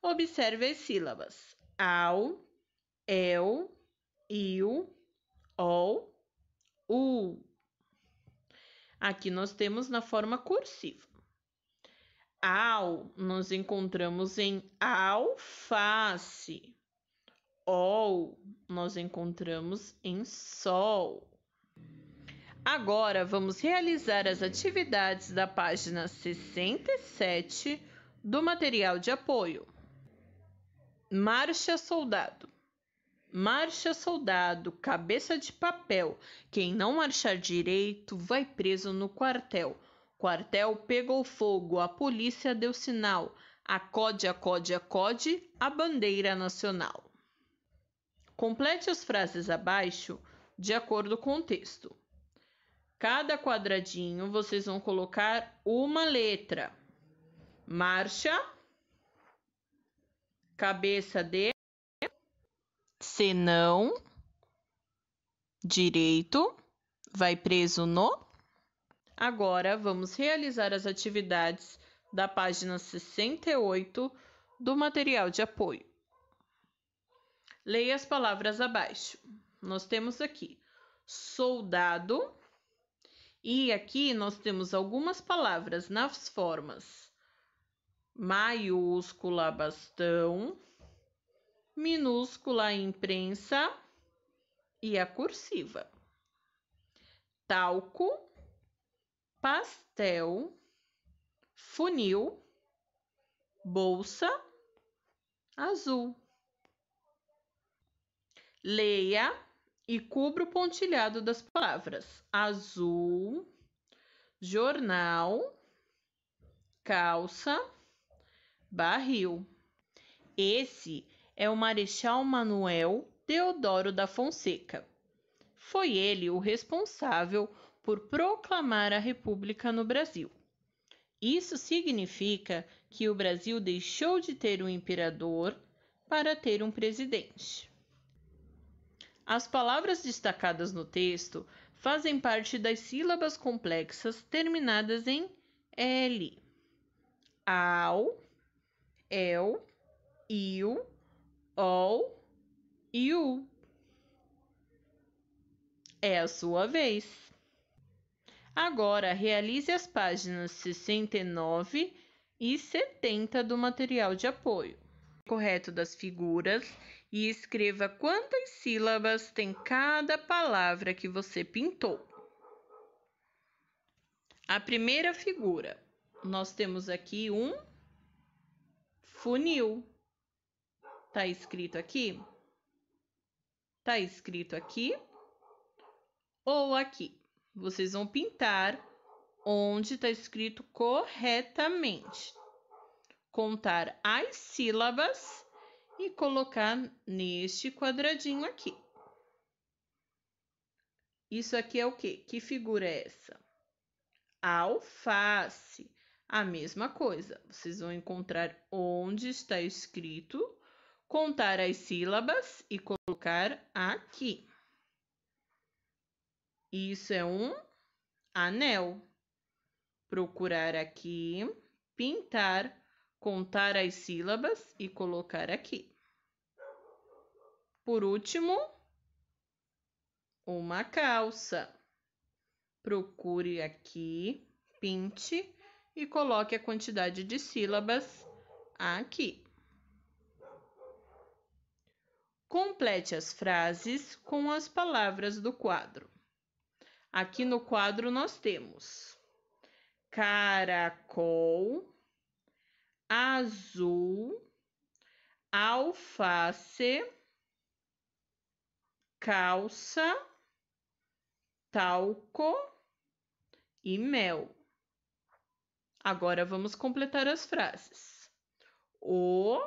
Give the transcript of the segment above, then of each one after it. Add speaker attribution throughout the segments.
Speaker 1: Observe as sílabas: ao, el, iu, o, u. Aqui nós temos na forma cursiva. Ao, nós encontramos em alface. o, nós encontramos em sol. Agora vamos realizar as atividades da página 67 do material de apoio. Marcha soldado. Marcha soldado, cabeça de papel. Quem não marchar direito vai preso no quartel. Quartel pegou fogo, a polícia deu sinal. Acode, acode, acode, a bandeira nacional. Complete as frases abaixo de acordo com o texto. Cada quadradinho vocês vão colocar uma letra. Marcha cabeça de senão direito vai preso no Agora vamos realizar as atividades da página 68 do material de apoio. Leia as palavras abaixo. Nós temos aqui soldado e aqui nós temos algumas palavras nas formas maiúscula bastão, minúscula imprensa e a cursiva. Talco, pastel, funil, bolsa, azul. Leia e cubra o pontilhado das palavras azul, jornal, calça Barril. Esse é o Marechal Manuel Deodoro da Fonseca. Foi ele o responsável por proclamar a República no Brasil. Isso significa que o Brasil deixou de ter um imperador para ter um presidente. As palavras destacadas no texto fazem parte das sílabas complexas terminadas em L. Ao, eu, you, ou, you. É a sua vez. Agora, realize as páginas 69 e 70 do material de apoio correto das figuras e escreva quantas sílabas tem cada palavra que você pintou. A primeira figura, nós temos aqui um funil. Tá escrito aqui? Tá escrito aqui ou aqui. Vocês vão pintar onde está escrito corretamente. Contar as sílabas e colocar neste quadradinho aqui. Isso aqui é o quê? Que figura é essa? Alface. A mesma coisa, vocês vão encontrar onde está escrito, contar as sílabas e colocar aqui. Isso é um anel. Procurar aqui, pintar, contar as sílabas e colocar aqui. Por último, uma calça. Procure aqui, pinte, e coloque a quantidade de sílabas aqui. Complete as frases com as palavras do quadro. Aqui no quadro nós temos caracol, azul, alface, calça, talco e mel. Agora vamos completar as frases. O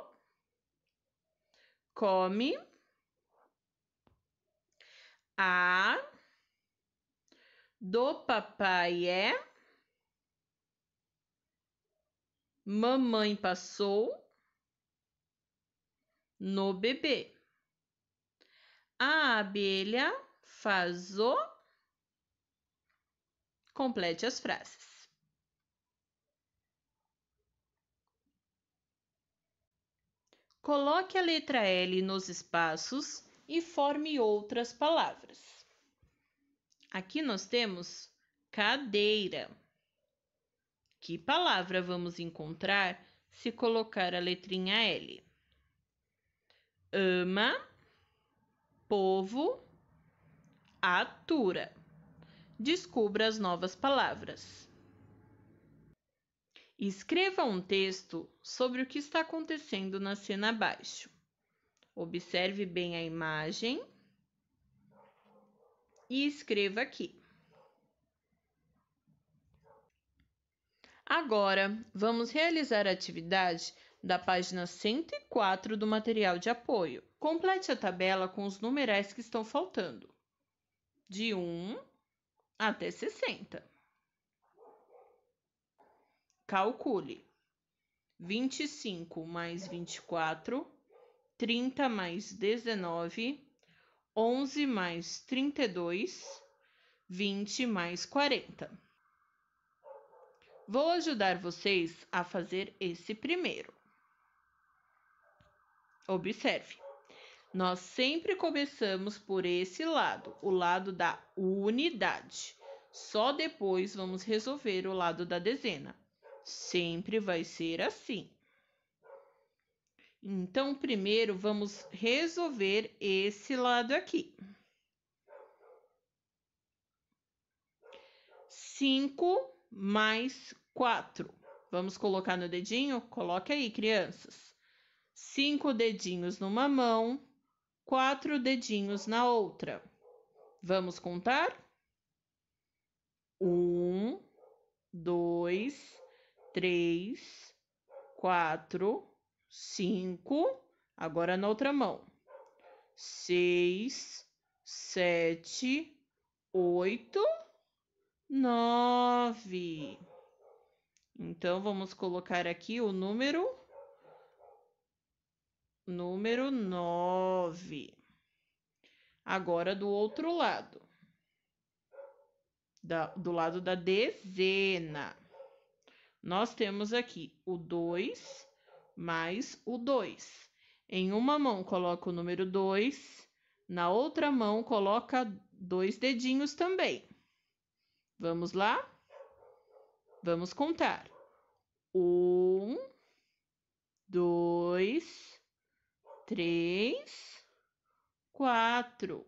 Speaker 1: come a do papai é mamãe passou no bebê. A abelha faz o. Complete as frases. Coloque a letra L nos espaços e forme outras palavras. Aqui nós temos cadeira. Que palavra vamos encontrar se colocar a letrinha L? Ama, povo, atura. Descubra as novas palavras. Escreva um texto sobre o que está acontecendo na cena abaixo. Observe bem a imagem e escreva aqui. Agora, vamos realizar a atividade da página 104 do material de apoio. Complete a tabela com os numerais que estão faltando, de 1 até 60. Calcule. 25 mais 24, 30 mais 19, 11 mais 32, 20 mais 40. Vou ajudar vocês a fazer esse primeiro. Observe. Nós sempre começamos por esse lado, o lado da unidade. Só depois vamos resolver o lado da dezena sempre vai ser assim. Então, primeiro vamos resolver esse lado aqui. 5 mais 4. Vamos colocar no dedinho? Coloque aí, crianças. Cinco dedinhos numa mão, quatro dedinhos na outra. Vamos contar? Um, dois, três, quatro, cinco. Agora na outra mão. Seis, sete, oito, nove. Então, vamos colocar aqui o número. Número nove. Agora, do outro lado. Da, do lado da dezena. Nós temos aqui o 2 mais o 2. Em uma mão coloca o número 2, na outra mão coloca dois dedinhos também. Vamos lá? Vamos contar. Um, dois, três, quatro.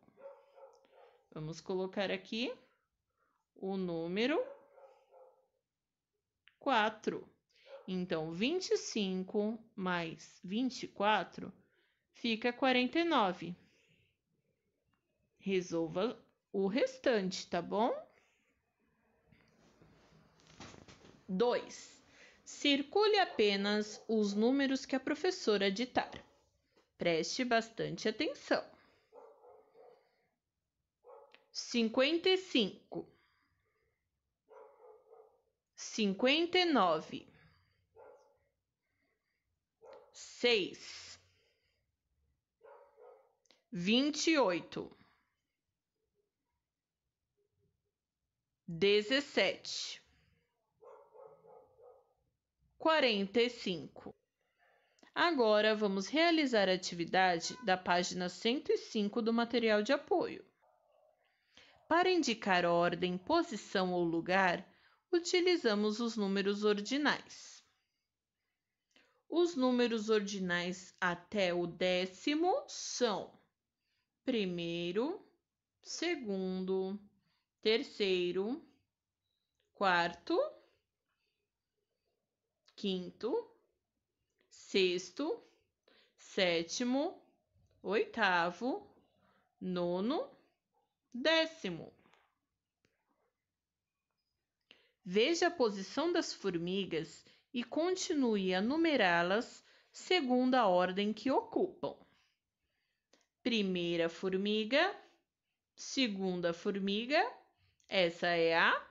Speaker 1: Vamos colocar aqui o número 4. Então, 25 mais 24 fica 49. Resolva o restante, tá bom? 2. Circule apenas os números que a professora ditar. Preste bastante atenção. 55 cinquenta e nove, seis, vinte e oito, dezessete, quarenta e cinco. Agora vamos realizar a atividade da página cento e cinco do material de apoio. Para indicar ordem, posição ou lugar, utilizamos os números ordinais. Os números ordinais até o décimo são primeiro, segundo, terceiro, quarto, quinto, sexto, sétimo, oitavo, nono, décimo. Veja a posição das formigas e continue a numerá-las segundo a ordem que ocupam. Primeira formiga, segunda formiga, essa é a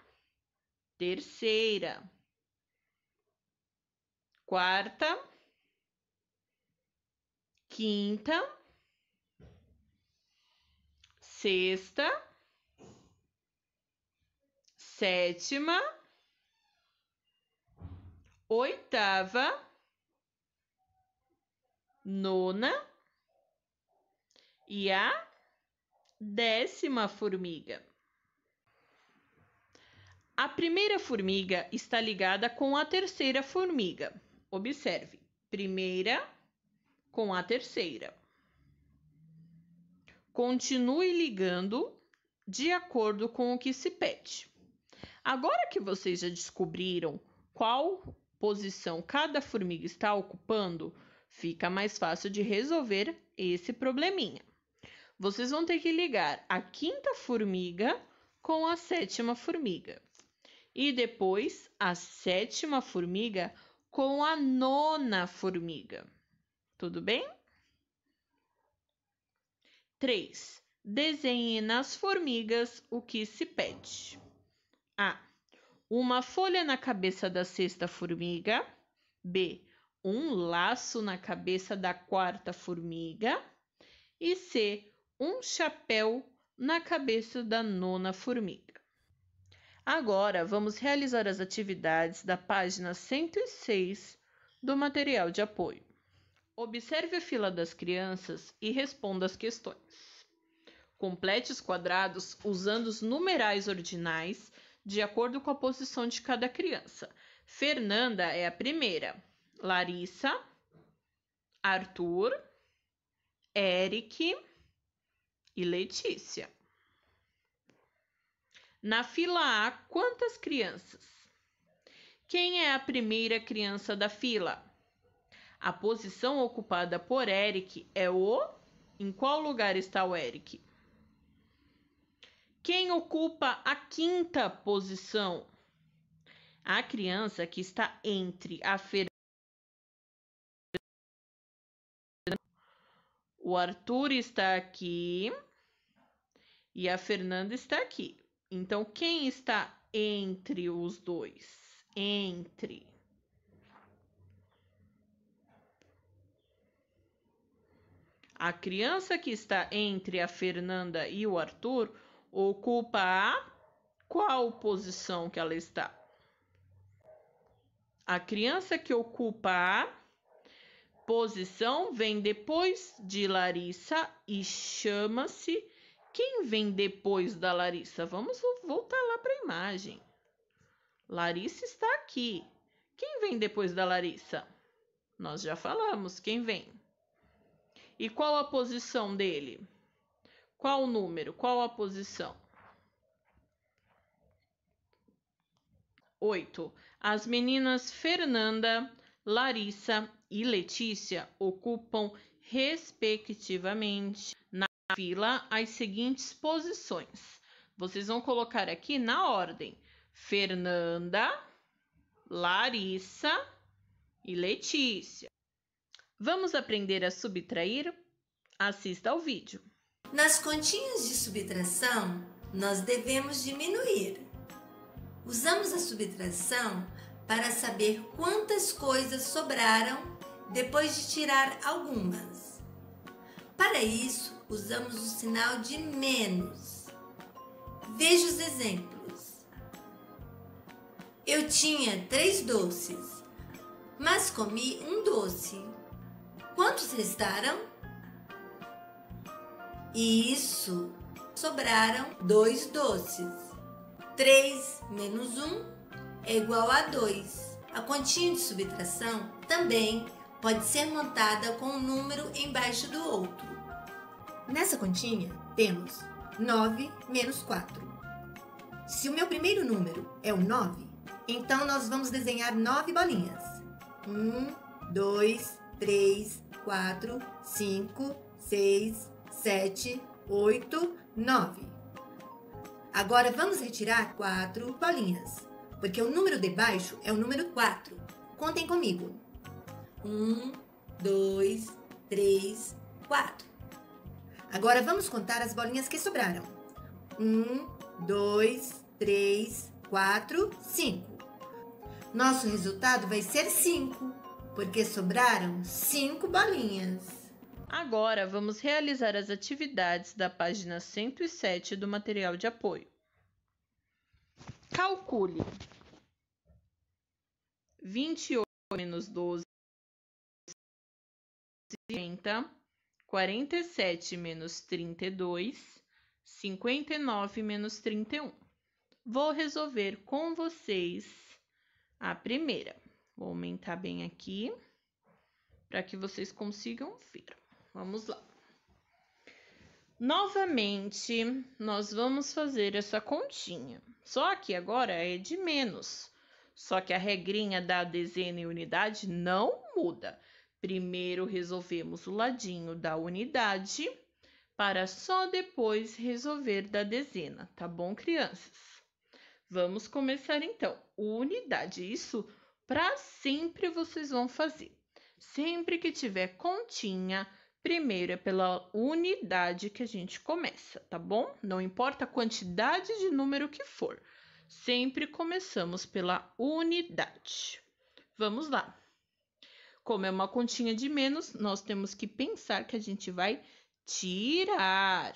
Speaker 1: terceira, quarta, quinta, sexta, sétima oitava, nona e a décima formiga. A primeira formiga está ligada com a terceira formiga. Observe: primeira com a terceira. Continue ligando de acordo com o que se pede. Agora que vocês já descobriram qual posição cada formiga está ocupando, fica mais fácil de resolver esse probleminha. Vocês vão ter que ligar a quinta formiga com a sétima formiga e depois a sétima formiga com a nona formiga. Tudo bem? 3. Desenhe nas formigas o que se pede. A. Uma folha na cabeça da sexta formiga. B. Um laço na cabeça da quarta formiga. E C. Um chapéu na cabeça da nona formiga. Agora vamos realizar as atividades da página 106 do material de apoio. Observe a fila das crianças e responda as questões. Complete os quadrados usando os numerais ordinais de acordo com a posição de cada criança. Fernanda é a primeira, Larissa, Arthur, Eric e Letícia. Na fila A, quantas crianças? Quem é a primeira criança da fila? A posição ocupada por Eric é o. Em qual lugar está o Eric? Quem ocupa a quinta posição? A criança que está entre a feira. O Arthur está aqui e a Fernanda está aqui. Então, quem está entre os dois? Entre. A criança que está entre a Fernanda e o Arthur Ocupa a qual posição que ela está? A criança que ocupa a posição vem depois de Larissa e chama-se quem vem depois da Larissa? Vamos voltar lá para a imagem. Larissa está aqui. Quem vem depois da Larissa? Nós já falamos quem vem. E qual a posição dele? Qual o número? Qual a posição? 8. As meninas Fernanda, Larissa e Letícia ocupam, respectivamente, na fila as seguintes posições. Vocês vão colocar aqui na ordem: Fernanda, Larissa e Letícia. Vamos aprender a subtrair? Assista ao vídeo.
Speaker 2: Nas continhas de subtração, nós devemos diminuir. Usamos a subtração para saber quantas coisas sobraram depois de tirar algumas. Para isso, usamos o sinal de menos. Veja os exemplos. Eu tinha três doces, mas comi um doce. Quantos restaram? E isso sobraram dois doces. 3 menos 1 é igual a 2. A continha de subtração também pode ser montada com um número embaixo do outro. Nessa continha, temos 9 menos 4. Se o meu primeiro número é o 9, então nós vamos desenhar 9 bolinhas. 1, 2, 3, 4, 5, 6, 7, 8, 9. Agora vamos retirar quatro bolinhas, porque o número de baixo é o número 4. Contem comigo. 1, 2, 3, 4. Agora vamos contar as bolinhas que sobraram. 1, 2, 3, 4, 5. Nosso resultado vai ser 5, porque sobraram 5 bolinhas. Agora
Speaker 1: vamos realizar as atividades da página 107 do material de apoio. Calcule 28 menos 12, 30, 47 menos 32, 59 menos 31. Vou resolver com vocês a primeira. Vou aumentar bem aqui para que vocês consigam ver. Vamos lá. Novamente, nós vamos fazer essa continha. Só que agora é de menos. Só que a regrinha da dezena e unidade não muda. Primeiro resolvemos o ladinho da unidade para só depois resolver da dezena, tá bom, crianças? Vamos começar então. Unidade, isso para sempre vocês vão fazer. Sempre que tiver continha, Primeiro é pela unidade que a gente começa, tá bom? Não importa a quantidade de número que for, sempre começamos pela unidade. Vamos lá. Como é uma continha de menos, nós temos que pensar que a gente vai tirar.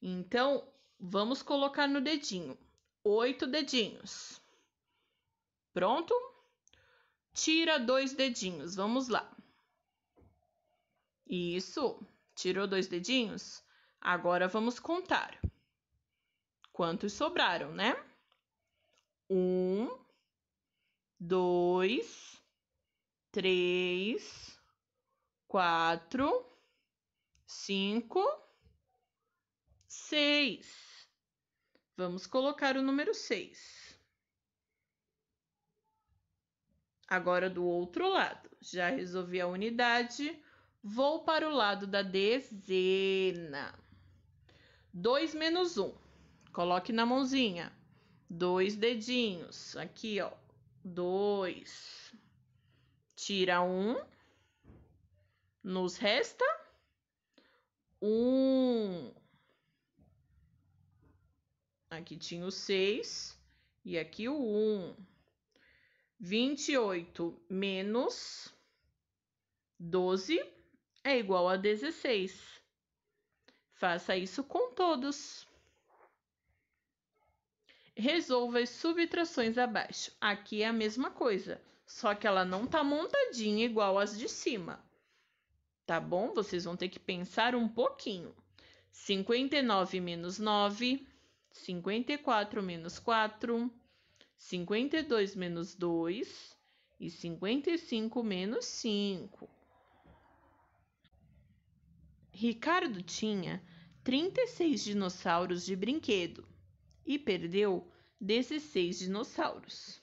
Speaker 1: Então, vamos colocar no dedinho. Oito dedinhos. Pronto? Tira dois dedinhos. Vamos lá. Isso. Tirou dois dedinhos? Agora vamos contar. Quantos sobraram, né? Um, dois, três, quatro, cinco, seis. Vamos colocar o número seis. Agora do outro lado. Já resolvi a unidade Vou para o lado da dezena. 2 menos 1. Um. Coloque na mãozinha. Dois dedinhos. Aqui, ó. Dois. Tira um. Nos resta um. Aqui tinha o seis e aqui o um. Vinte e oito menos 12 é igual a 16. Faça isso com todos. Resolva as subtrações abaixo. Aqui é a mesma coisa, só que ela não está montadinha igual as de cima. Tá bom? Vocês vão ter que pensar um pouquinho. 59 menos 9, 54 menos 4, 52 menos 2 e 55 menos 5. Ricardo tinha 36 dinossauros de brinquedo e perdeu 16 dinossauros.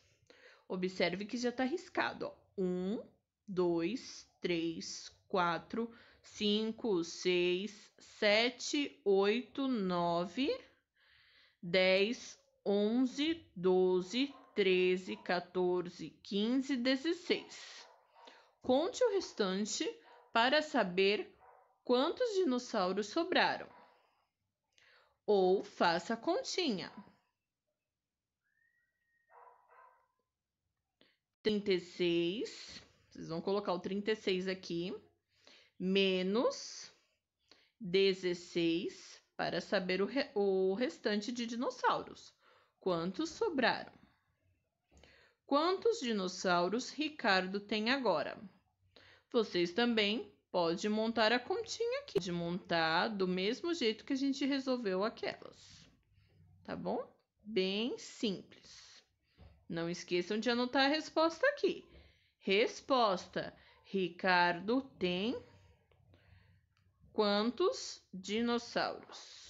Speaker 1: Observe que já está arriscado: 1, 2, 3, 4, 5, 6, 7, 8, 9, 10, 11, 12, 13, 14, 15, 16. Conte o restante para saber quantos dinossauros sobraram. Ou faça a continha. 36, vocês vão colocar o 36 aqui, menos 16 para saber o, re o restante de dinossauros. Quantos sobraram? Quantos dinossauros Ricardo tem agora? Vocês também pode montar a continha aqui. Pode montar do mesmo jeito que a gente resolveu aquelas. Tá bom? Bem simples. Não esqueçam de anotar a resposta aqui. Resposta: Ricardo tem quantos dinossauros?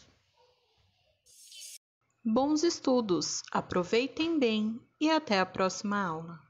Speaker 1: Bons estudos, aproveitem bem e até a próxima aula.